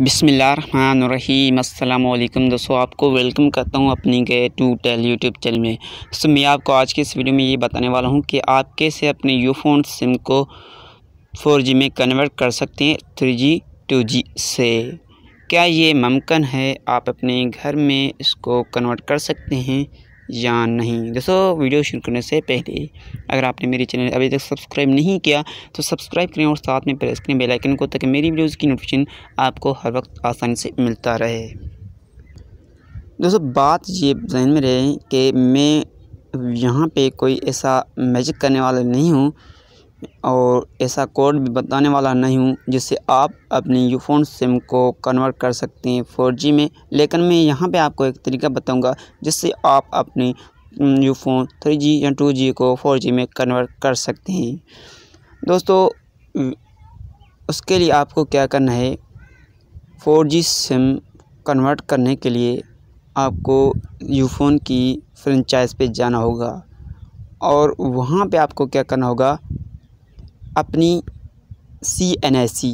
बिसमीम अल्लाम दोस्तों आपको वेलकम करता हूँ अपनी गए टू टेल यूट्यूब चैनल में दोस्तों मैं आपको आज के इस वीडियो में ये बताने वाला हूँ कि आप कैसे अपने यूफोन सिम को 4G में कन्वर्ट कर सकते हैं 3G 2G से क्या ये मुमकिन है आप अपने घर में इसको कन्वर्ट कर सकते हैं या नहीं दोस्तों वीडियो शुरू करने से पहले अगर आपने मेरे चैनल अभी तक सब्सक्राइब नहीं किया तो सब्सक्राइब करें और साथ में प्रेस करें बेल आइकन को ताकि मेरी वीडियोज़ की नोटिफिकेशन आपको हर वक्त आसानी से मिलता रहे दोस्तों बात ये जहन में रहे कि मैं यहाँ पे कोई ऐसा मैजिक करने वाला नहीं हूँ और ऐसा कोड भी बताने वाला नहीं हूँ जिससे आप अपनी यूफोन सिम को कन्वर्ट कर सकते हैं फोर जी में लेकिन मैं यहाँ पर आपको एक तरीका बताऊँगा जिससे आप अपने फोन थ्री जी या टू जी को फोर जी में कन्वर्ट कर सकते हैं दोस्तों उसके लिए आपको क्या करना है फोर जी सिम कन्वर्ट करने के लिए आपको यूफोन की फ्रेंचाइज पे जाना होगा और वहाँ पे आपको क्या करना होगा अपनी सी एन एस सी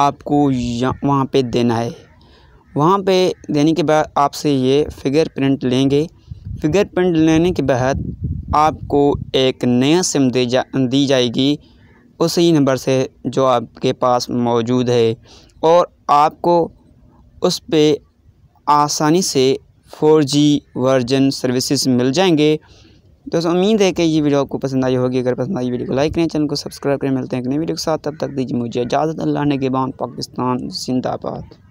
आपको वहाँ पे देना है वहाँ पे देने के बाद आपसे ये फिगर प्रिंट लेंगे फिगर प्रिंट लेने के बाद आपको एक नया सिम दे जा दी जाएगी उसी नंबर से जो आपके पास मौजूद है और आपको उस पर आसानी से 4G वर्जन सर्विसेज मिल जाएंगे तो दोस्तों उम्मीद है कि ये वीडियो आपको पसंद आई होगी अगर पसंद आई वीडियो को लाइक करें चैनल को सब्सक्राइब करें मिलते हैं एक नई वीडियो के साथ तब तक दीजिए मुझे इजाज़त अल्लाह ने पाकिस्तान जिंदाबाद